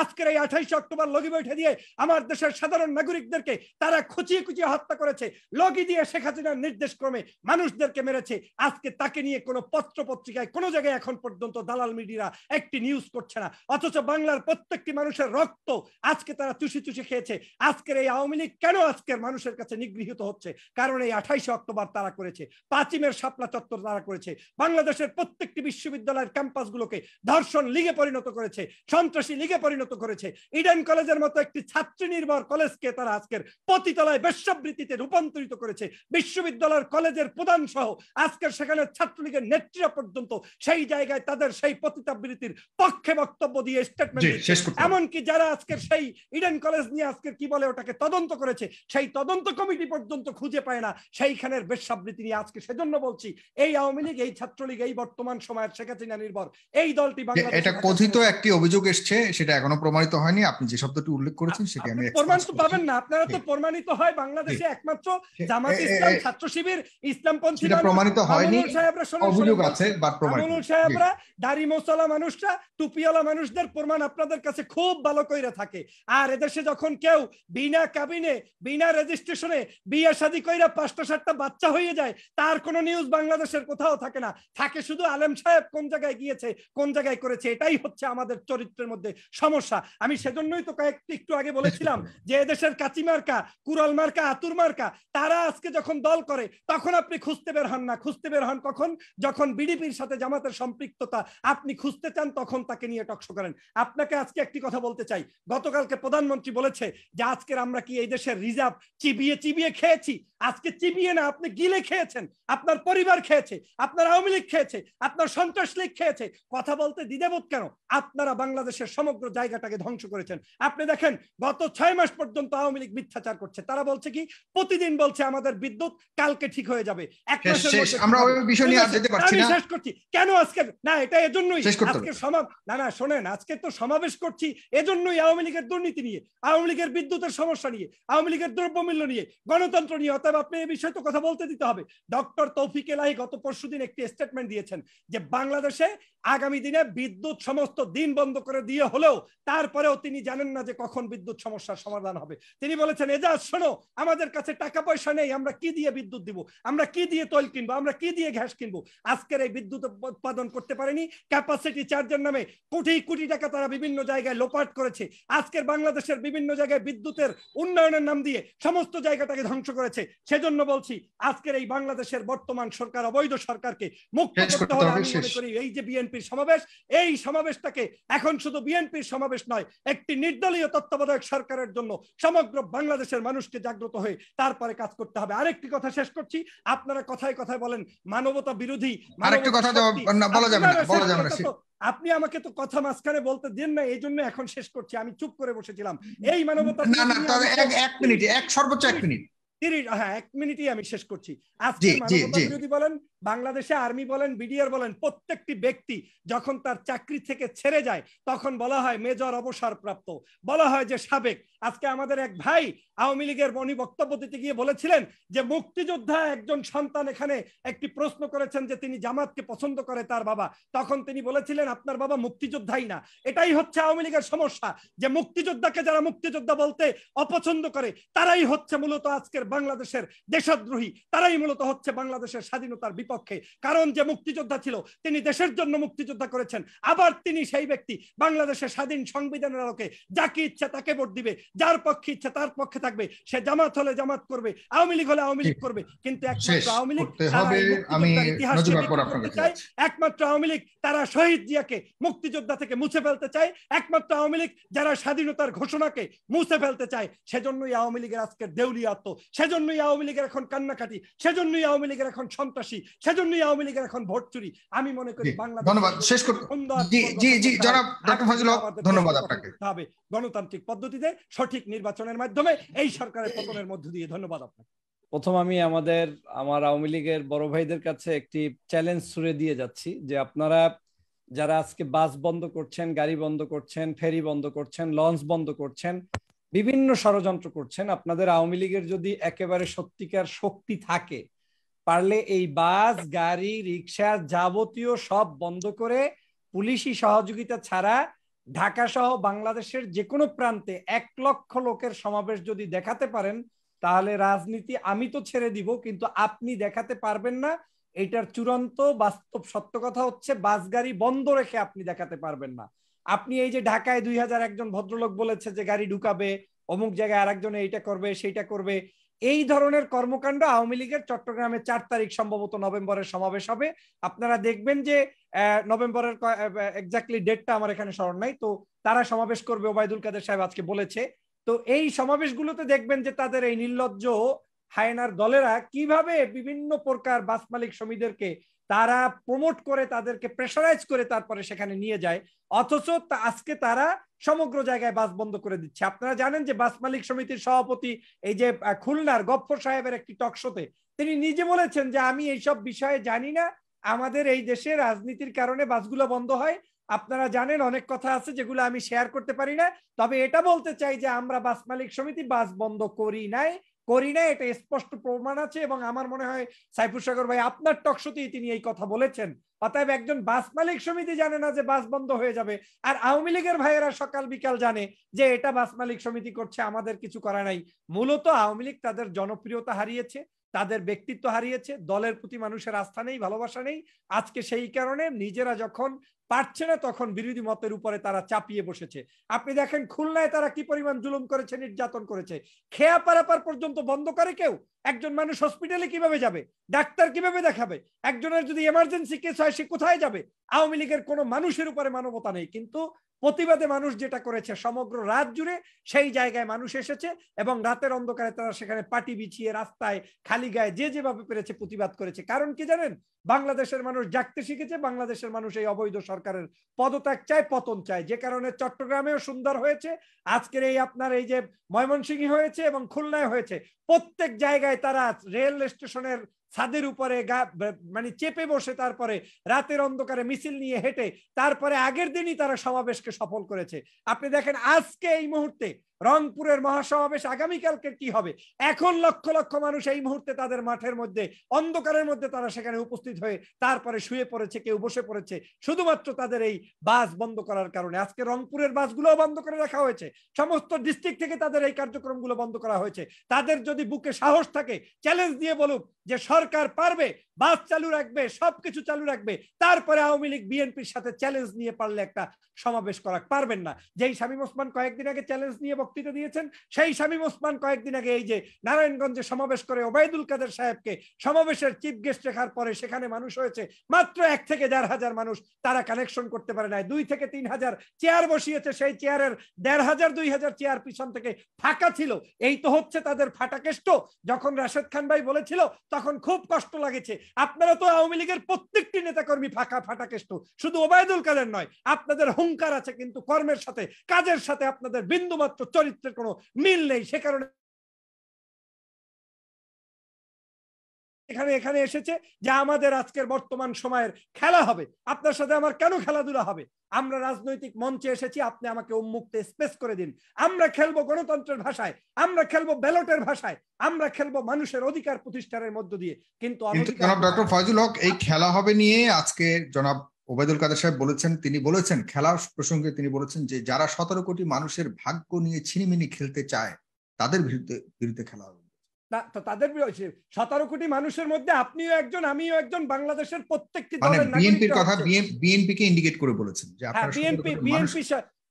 আজকের এই আঠাইশে অক্টোবর লগি বৈঠে দিয়ে আমার দেশের সাধারণ নাগরিকদেরকে তারা খুচিয়ে খুচিয়ে হত্যা করেছে লগি দিয়ে শেখ হাসিনার নির্দেশ ক্রমে মানুষদেরকে মেরেছে আজকে তাকে নিয়ে কোনো পত্র পত্রিকায় কোনো জায়গায় এখন পর্যন্ত দালাল মিডিয়া একটি নিউজ করছে না অথচ বাংলার প্রত্যেকটি মানুষের রক্ত আজকে তারা চুষি চুষি খেয়েছে আজকের এই আওয়ামী লীগ কেন আজকের মানুষের কাছে নিগৃহীত হচ্ছে কারণ এই আঠাইশে অক্টোবর তারা করেছে পাঁচিমের শাপলা চত্বর তারা করেছে বাংলাদেশের প্রত্যেকটি বিশ্ববিদ্যালয়ের ক্যাম্পাসগুলোকে ধর্ষণ লিগে পরিণত করেছে সন্ত্রাসী লিগে পরিণত পরিণত করেছে ইডেন কলেজের মতো একটি ছাত্রী নির্ভর কলেজকে তারা আজকের পতিতলায় বেশ্যাবৃত্তিতে রূপান্তরিত করেছে বিশ্ববিদ্যালয়ের কলেজের প্রধান সহ আজকের সেখানে ছাত্রলীগের নেত্রীরা পর্যন্ত সেই জায়গায় তাদের সেই পতিতাবৃত্তির পক্ষে বক্তব্য দিয়ে স্টেটমেন্ট এমনকি যারা আজকের সেই ইডেন কলেজ নিয়ে আজকের কি বলে ওটাকে তদন্ত করেছে সেই তদন্ত কমিটি পর্যন্ত খুঁজে পায় না সেইখানের বেশ্যাবৃত্তি নিয়ে আজকে সেজন্য বলছি এই আওয়ামী লীগ এই ছাত্রলীগ এই বর্তমান সময়ের শেখ হাসিনা নির্ভর এই দলটি এটা কথিত একটি অভিযোগ এসছে সেটা এখন এখনো প্রমাণিত হয়নি আপনি যে শব্দটি উল্লেখ করেছেন সেটি আমি প্রমাণ তো পাবেন না আপনারা তো হ্যাঁ। প্রমাণিত হয় বাংলাদেশে হ্যাঁ। একমাত্র হ্যাঁ, জামাত ইসলাম ছাত্র শিবির ইসলামপন্থী সেটা প্রমাণিত হয়নি অভিযোগ আছে বাট প্রমাণিত সাহেবরা দাড়ি মোসলা মানুষরা টুপিওয়ালা মানুষদের প্রমাণ আপনাদের কাছে খুব ভালো কইরা থাকে আর এদেশে যখন কেউ বিনা কাবিনে বিনা রেজিস্ট্রেশনে বিয়ে শাদি কইরা পাঁচটা সাতটা বাচ্চা হয়ে যায় তার কোনো নিউজ বাংলাদেশের কোথাও থাকে না থাকে শুধু আলেম সাহেব কোন জায়গায় গিয়েছে কোন জায়গায় করেছে এটাই হচ্ছে আমাদের চরিত্রের মধ্যে সমস্যা সমস্যা আমি সেজন্যই তো কয়েকটি একটু আগে বলেছিলাম যে এদেশের কাচি মার্কা কুরাল মার্কা আতুর মার্কা তারা আজকে যখন দল করে তখন আপনি খুঁজতে বের হন না খুঁজতে বের হন কখন যখন বিডিপির সাথে জামাতের সম্পৃক্ততা আপনি খুঁজতে চান তখন তাকে নিয়ে টকশো করেন আপনাকে আজকে একটি কথা বলতে চাই গতকালকে প্রধানমন্ত্রী বলেছে যে আজকের আমরা কি এই দেশের রিজার্ভ চিবিয়ে চিবিয়ে খেয়েছি আজকে চিবিয়ে না আপনি গিলে খেয়েছেন আপনার পরিবার খেয়েছে আপনার আওয়ামী লীগ খেয়েছে আপনার সন্ত্রাস লীগ খেয়েছে কথা বলতে দ্বিধাবোধ কেন আপনারা বাংলাদেশের সমগ্র জায়গাটাকে ধ্বংস করেছেন আপনি দেখেন গত ছয় মাস পর্যন্ত আওয়ামী লীগ মিথ্যাচার করছে তারা বলছে কি প্রতিদিন বলছে আমাদের বিদ্যুৎ কালকে ঠিক হয়ে যাবে এক মাসের শেষ করছি কেন আজকে না এটা এজন্যই আজকে সমাব না না শোনেন আজকে তো সমাবেশ করছি এজন্যই আওয়ামী লীগের দুর্নীতি নিয়ে আওয়ামী লীগের বিদ্যুতের সমস্যা নিয়ে আওয়ামী লীগের দ্রব্যমূল্য নিয়ে গণতন্ত্র নিয়ে অতএব আপনি এই বিষয়ে তো কথা বলতে দিতে হবে ডক্টর তৌফিক এলাহি গত পরশু দিন একটি স্টেটমেন্ট দিয়েছেন যে বাংলাদেশে আগামী দিনে বিদ্যুৎ সমস্ত দিন বন্ধ করে দিয়ে হলেও তারপরেও তিনি জানেন না যে কখন বিদ্যুৎ সমস্যার সমাধান হবে তিনি বলেছেন এজাজ শোনো আমাদের কাছে টাকা পয়সা নেই আমরা কি দিয়ে বিদ্যুৎ দিব আমরা কি দিয়ে তৈল কিনবো আমরা কি দিয়ে গ্যাস কিনবো আজকের এই বিদ্যুৎ উৎপাদন করতে পারেনি ক্যাপাসিটি চার্জের নামে কোটি কোটি টাকা তারা বিভিন্ন জায়গায় লোপাট করেছে আজকের বাংলাদেশের বিভিন্ন জায়গায় বিদ্যুতের উন্নয়নের নাম দিয়ে সমস্ত জায়গাটাকে ধ্বংস করেছে সেজন্য বলছি আজকের এই বাংলাদেশের বর্তমান সরকার অবৈধ সরকারকে মুক্ত করতে হবে আমি মনে করি এই যে বিএনপির সমাবেশ এই সমাবেশটাকে এখন শুধু বিএনপির সমাবেশ নয় একটি নির্দলীয় তত্ত্বাবধায়ক সরকারের জন্য সমগ্র বাংলাদেশের মানুষকে জাগ্রত হয়ে তারপরে কাজ করতে হবে আরেকটি কথা শেষ করছি আপনারা কথায় কথায় বলেন মানবতা বিরোধী আরেকটি কথা বলা যাবে না বলা যাবে না আপনি আমাকে তো কথা মাঝখানে বলতে দেন না এই জন্য এখন শেষ করছি আমি চুপ করে বসেছিলাম এই মানবতা এক মিনিট এক সর্বোচ্চ এক মিনিট হ্যাঁ এক মিনিটই আমি শেষ করছি আজকে বলেন বাংলাদেশে আর্মি বলেন বিডিআর বলেন প্রত্যেকটি ব্যক্তি যখন তার চাকরি থেকে ছেড়ে যায় তখন বলা হয় মেজর বলা হয় যে সাবেক আজকে আমাদের এক ভাই আওয়ামী লীগের বক্তব্য দিতে গিয়ে বলেছিলেন যে মুক্তিযোদ্ধা একজন সন্তান এখানে একটি প্রশ্ন করেছেন যে তিনি জামাতকে পছন্দ করে তার বাবা তখন তিনি বলেছিলেন আপনার বাবা মুক্তিযোদ্ধাই না এটাই হচ্ছে আওয়ামী লীগের সমস্যা যে মুক্তিযোদ্ধাকে যারা মুক্তিযোদ্ধা বলতে অপছন্দ করে তারাই হচ্ছে মূলত আজকের বাংলাদেশের দেশদ্রোহী তারাই মূলত হচ্ছে বাংলাদেশের স্বাধীনতার বিপক্ষে কারণ যে মুক্তিযোদ্ধা ছিল তিনি দেশের জন্য মুক্তিযোদ্ধা করেছেন আবার তিনি সেই ব্যক্তি বাংলাদেশের স্বাধীন সংবিধানের আলোকে যা কি ইচ্ছা তাকে ভোট দিবে যার পক্ষে ইচ্ছা তার পক্ষে থাকবে সে জামাত হলে জামাত করবে আওয়ামী লীগ হলে আওয়ামী লীগ করবে কিন্তু একমাত্র আওয়ামী লীগ ইতিহাস একমাত্র আওয়ামী লীগ তারা শহীদ জিয়াকে মুক্তিযোদ্ধা থেকে মুছে ফেলতে চায় একমাত্র আওয়ামী লীগ যারা স্বাধীনতার ঘোষণাকে মুছে ফেলতে চায় সেজন্যই আওয়ামী লীগের আজকের দেউলিয়াত্ম সেজন্যই আওয়ামী লীগের এখন কান্নাকাটি সেজন্যই আওয়ামী লীগের এখন সন্ত্রাসী সেজন্যই আওয়ামী লীগের এখন ভোট চুরি আমি মনে করি বাংলাদেশ ধন্যবাদ শেষ করুন জি জি জনাব ডক্টর ফজল ধন্যবাদ আপনাকে হবে গণতান্ত্রিক পদ্ধতিতে সঠিক নির্বাচনের মাধ্যমে এই সরকারের পতনের মধ্য দিয়ে ধন্যবাদ আপনাকে প্রথম আমি আমাদের আমার আওয়ামী লীগের বড় ভাইদের কাছে একটি চ্যালেঞ্জ ছুড়ে দিয়ে যাচ্ছি যে আপনারা যারা আজকে বাস বন্ধ করছেন গাড়ি বন্ধ করছেন ফেরি বন্ধ করছেন লঞ্চ বন্ধ করছেন বিভিন্ন ষড়যন্ত্র করছেন আপনাদের আওয়ামী লীগের যদি একেবারে সত্যিকার শক্তি থাকে পারলে এই বাস গাড়ি রিক্সা যাবতীয় সব বন্ধ করে পুলিশি সহযোগিতা ছাড়া ঢাকা সহ বাংলাদেশের যে কোনো প্রান্তে এক লক্ষ লোকের সমাবেশ যদি দেখাতে পারেন তাহলে রাজনীতি আমি তো ছেড়ে দিব কিন্তু আপনি দেখাতে পারবেন না এটার চূড়ান্ত বাস্তব সত্য কথা হচ্ছে বাস গাড়ি বন্ধ রেখে আপনি দেখাতে পারবেন না আপনি এই যে ঢাকায় দুই হাজার একজন ভদ্রলোক বলেছে যে গাড়ি ঢুকাবে অমুক জায়গায় আর একজনে এইটা করবে সেইটা করবে এই ধরনের কর্মকাণ্ড আওয়ামী লীগের চট্টগ্রামে চার তারিখ সম্ভবত নভেম্বরের সমাবেশ হবে আপনারা দেখবেন যে নভেম্বরের এক্স্যাক্টলি ডেটটা আমার এখানে স্মরণ নাই তো তারা সমাবেশ করবে ওবায়দুল কাদের সাহেব আজকে বলেছে তো এই সমাবেশগুলোতে দেখবেন যে তাদের এই নির্লজ্জ হায়নার দলেরা কিভাবে বিভিন্ন প্রকার বাস মালিক সমিতিদেরকে তারা প্রমোট করে তাদেরকে প্রেশারাইজ করে তারপরে সেখানে নিয়ে যায় অথচ আজকে তারা সমগ্র জায়গায় বাস বন্ধ করে দিচ্ছে আপনারা জানেন যে বাস মালিক সমিতির সভাপতি এই যে খুলনার গফর সাহেবের একটি টকশোতে তিনি নিজে বলেছেন যে আমি এইসব বিষয়ে জানি না আমাদের এই দেশে রাজনীতির কারণে বাসগুলো বন্ধ হয় আপনারা জানেন অনেক কথা আছে যেগুলো আমি শেয়ার করতে পারি না তবে এটা বলতে চাই যে আমরা বাস মালিক সমিতি বাস বন্ধ করি নাই করি না এটা স্পষ্ট প্রমাণ আছে এবং আমার মনে হয় সাইফুর সাগর ভাই আপনার টকশোতেই তিনি এই কথা বলেছেন অতএব একজন বাস মালিক সমিতি জানে না যে বাস বন্ধ হয়ে যাবে আর আওয়ামী লীগের ভাইয়েরা সকাল বিকাল জানে যে এটা বাস মালিক সমিতি করছে আমাদের কিছু করা নাই মূলত আওয়ামী লীগ তাদের জনপ্রিয়তা হারিয়েছে তাদের ব্যক্তিত্ব হারিয়েছে দলের প্রতি মানুষের আস্থা নেই ভালোবাসা নেই আজকে সেই কারণে নিজেরা যখন পারছে না তখন বিরোধী মতের উপরে তারা চাপিয়ে বসেছে আপনি দেখেন খুলনায় তারা কি পরিমাণ জুলুম করেছে নির্যাতন করেছে খেয়া পারাপার পর্যন্ত বন্ধ করে কেউ একজন মানুষ হসপিটালে কিভাবে যাবে ডাক্তার কিভাবে দেখাবে একজনের যদি এমার্জেন্সি কেস হয় সে কোথায় যাবে আওয়ামী লীগের কোনো মানুষের উপরে মানবতা নেই কিন্তু প্রতিবাদে মানুষ যেটা করেছে সমগ্র রাত জুড়ে সেই জায়গায় মানুষ এসেছে এবং রাতের অন্ধকারে তারা সেখানে পাটি বিছিয়ে রাস্তায় খালি গায়ে যে যেভাবে পেরেছে প্রতিবাদ করেছে কারণ কি জানেন বাংলাদেশের মানুষ জাগতে শিখেছে বাংলাদেশের মানুষ এই অবৈধ সরকারের পদত্যাগ চায় পতন চায় যে কারণে চট্টগ্রামেও সুন্দর হয়েছে আজকের এই আপনার এই যে ময়মনসিংহী হয়েছে এবং খুলনায় হয়েছে প্রত্যেক জায়গায় তারা রেল স্টেশনের ছাদের উপরে মানে চেপে বসে তারপরে রাতের অন্ধকারে মিছিল নিয়ে হেঁটে তারপরে আগের দিনই তারা সমাবেশকে সফল করেছে আপনি দেখেন আজকে এই মুহূর্তে রংপুরের মহাসমাবেশ আগামীকালকে কি হবে এখন লক্ষ লক্ষ মানুষ এই মুহূর্তে তাদের মাঠের মধ্যে অন্ধকারের মধ্যে তারা সেখানে উপস্থিত হয়ে তারপরে শুয়ে পড়েছে কেউ বসে পড়েছে শুধুমাত্র তাদের এই বাস বন্ধ করার কারণে আজকে রংপুরের বাসগুলোও বন্ধ করে রাখা হয়েছে সমস্ত ডিস্ট্রিক্ট থেকে তাদের এই কার্যক্রমগুলো বন্ধ করা হয়েছে তাদের যদি বুকে সাহস থাকে চ্যালেঞ্জ দিয়ে বলুক যে সব সরকার পারবে বাস চালু রাখবে সবকিছু চালু রাখবে তারপরে আওয়ামী লীগ বিএনপির সাথে চ্যালেঞ্জ নিয়ে পারলে একটা সমাবেশ করা পারবেন না যেই শামীম ওসমান কয়েকদিন আগে চ্যালেঞ্জ নিয়ে বক্তৃতা দিয়েছেন সেই শামীম ওসমান কয়েকদিন আগে এই যে নারায়ণগঞ্জে সমাবেশ করে ওবায়দুল কাদের সাহেবকে সমাবেশের চিফ গেস্ট রেখার পরে সেখানে মানুষ হয়েছে মাত্র এক থেকে দেড় হাজার মানুষ তারা কানেকশন করতে পারে নাই দুই থেকে তিন হাজার চেয়ার বসিয়েছে সেই চেয়ারের দেড় হাজার দুই হাজার চেয়ার পিছন থেকে ফাঁকা ছিল এই তো হচ্ছে তাদের ফাটাকেষ্ট যখন রাশেদ খান ভাই বলেছিল তখন খুব কষ্ট লাগেছে আপনারা তো আওয়ামী লীগের প্রত্যেকটি নেতাকর্মী ফাঁকা ফাটা কেষ্ট শুধু ওবায়দুল কাদের নয় আপনাদের হুঙ্কার আছে কিন্তু কর্মের সাথে কাজের সাথে আপনাদের বিন্দুমাত্র চরিত্রের কোনো মিল নেই সে কারণে এখানে এখানে এসেছে যে আমাদের আজকের বর্তমান সময়ের খেলা হবে আপনার সাথে আমার কেন খেলাধুলা হবে আমরা রাজনৈতিক মঞ্চে এসেছি আপনি আমাকে উন্মুক্ত স্পেস করে দিন আমরা খেলবো গণতন্ত্রের ভাষায় আমরা খেলবো ব্যালটের ভাষায় আমরা খেলবো মানুষের অধিকার প্রতিষ্ঠানের মধ্য দিয়ে কিন্তু ডক্টর ফয়জুল হক এই খেলা হবে নিয়ে আজকে জনাব ওবায়দুল কাদের সাহেব বলেছেন তিনি বলেছেন খেলা প্রসঙ্গে তিনি বলেছেন যে যারা সতেরো কোটি মানুষের ভাগ্য নিয়ে ছিনিমিনি খেলতে চায় তাদের বিরুদ্ধে বিরুদ্ধে খেলা হবে তাদের সতেরো কোটি মানুষের মধ্যে আপনিও একজন আমিও একজন বাংলাদেশের প্রত্যেকটি মানে দলের বিএনপির কথা বিএনপি কে ইন্ডিকেট করে বলেছেন যে হ্যাঁ, বিএনপি বিএনপি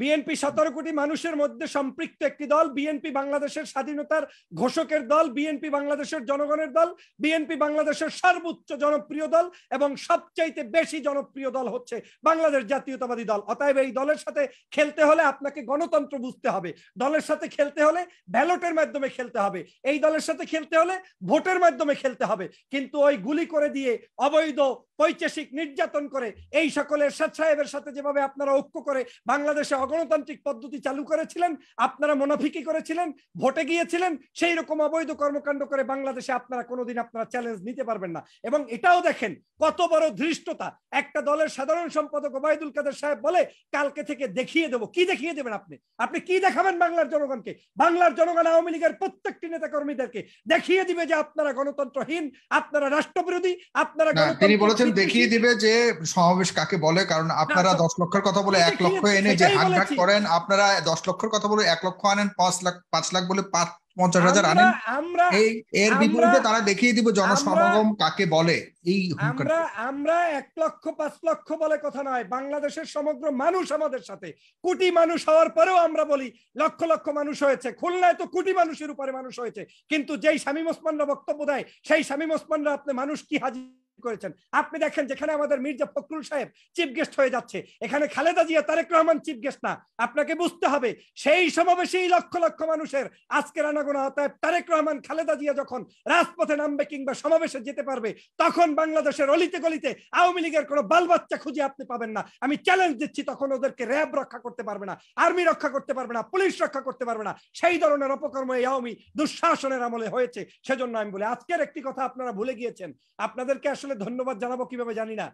বিএনপি সতেরো কোটি মানুষের মধ্যে সম্পৃক্ত একটি দল বিএনপি বাংলাদেশের স্বাধীনতার ঘোষকের দল বিএনপি বাংলাদেশের জনগণের দল বিএনপি বাংলাদেশের সর্বোচ্চ জনপ্রিয় দল এবং সবচাইতে বেশি জনপ্রিয় দল হচ্ছে বাংলাদেশ জাতীয়তাবাদী দল অতএব এই দলের সাথে খেলতে হলে আপনাকে গণতন্ত্র বুঝতে হবে দলের সাথে খেলতে হলে ব্যালটের মাধ্যমে খেলতে হবে এই দলের সাথে খেলতে হলে ভোটের মাধ্যমে খেলতে হবে কিন্তু ওই গুলি করে দিয়ে অবৈধ পৈচেষিক নির্যাতন করে এই সকলের এরশাদ সাথে যেভাবে আপনারা ঐক্য করে বাংলাদেশে অগণতান্ত্রিক পদ্ধতি চালু করেছিলেন আপনারা মনোফিকি করেছিলেন ভোটে গিয়েছিলেন সেই রকম অবৈধ কর্মকাণ্ড করে বাংলাদেশে আপনারা কোনোদিন আপনারা চ্যালেঞ্জ নিতে পারবেন না এবং এটাও দেখেন কত বড় ধৃষ্টতা একটা দলের সাধারণ সম্পাদক ওবায়দুল কাদের সাহেব বলে কালকে থেকে দেখিয়ে দেবো কি দেখিয়ে দেবেন আপনি আপনি কি দেখাবেন বাংলার জনগণকে বাংলার জনগণ আওয়ামী লীগের প্রত্যেকটি নেতা কর্মীদেরকে দেখিয়ে দিবে যে আপনারা গণতন্ত্রহীন আপনারা রাষ্ট্রবিরোধী আপনারা তিনি বলেছেন দেখিয়ে দিবে যে সমাবেশ কাকে বলে কারণ আপনারা দশ লক্ষের কথা বলে এক লক্ষ এনে যে হাটঘাট করেন আপনারা দশ লক্ষের কথা বলে এক লক্ষ আনেন পাঁচ লাখ পাঁচ লাখ বলে পাঁচ পঞ্চাশ হাজার আনেন এই এর বিপরীতে তারা দেখিয়ে দিব জনসমাগম কাকে বলে এই আমরা আমরা এক লক্ষ পাঁচ লক্ষ বলে কথা নয় বাংলাদেশের সমগ্র মানুষ আমাদের সাথে কোটি মানুষ হওয়ার পরেও আমরা বলি লক্ষ লক্ষ মানুষ হয়েছে খুলনায় তো কোটি মানুষের উপরে মানুষ হয়েছে কিন্তু যেই স্বামী ওসমানরা বক্তব্য দেয় সেই স্বামী মোসমানরা আপনি মানুষ কি হাজির করেছেন আপনি দেখেন যেখানে আমাদের মির্জা ফখরুল সাহেব চিফ গেস্ট হয়ে যাচ্ছে এখানে খালেদা জিয়া তারেক রহমান চিফ গেস্ট না আপনাকে বুঝতে হবে সেই সমাবেশেই লক্ষ লক্ষ মানুষের আজকে রানাগোনা অতএব তারেক রহমান খালেদা জিয়া যখন রাজপথে নামবে কিংবা সমাবেশে যেতে পারবে তখন বাংলাদেশের অলিতে গলিতে আওয়ামী লীগের কোনো বাল বাচ্চা খুঁজে আপনি পাবেন না আমি চ্যালেঞ্জ দিচ্ছি তখন ওদেরকে র্যাব রক্ষা করতে পারবে না আর্মি রক্ষা করতে পারবে না পুলিশ রক্ষা করতে পারবে না সেই ধরনের অপকর্ম এই আওয়ামী দুঃশাসনের আমলে হয়েছে সেজন্য আমি বলি আজকের একটি কথা আপনারা ভুলে গিয়েছেন আপনাদেরকে আসলে আসলে ধন্যবাদ জানাবো কিভাবে জানি না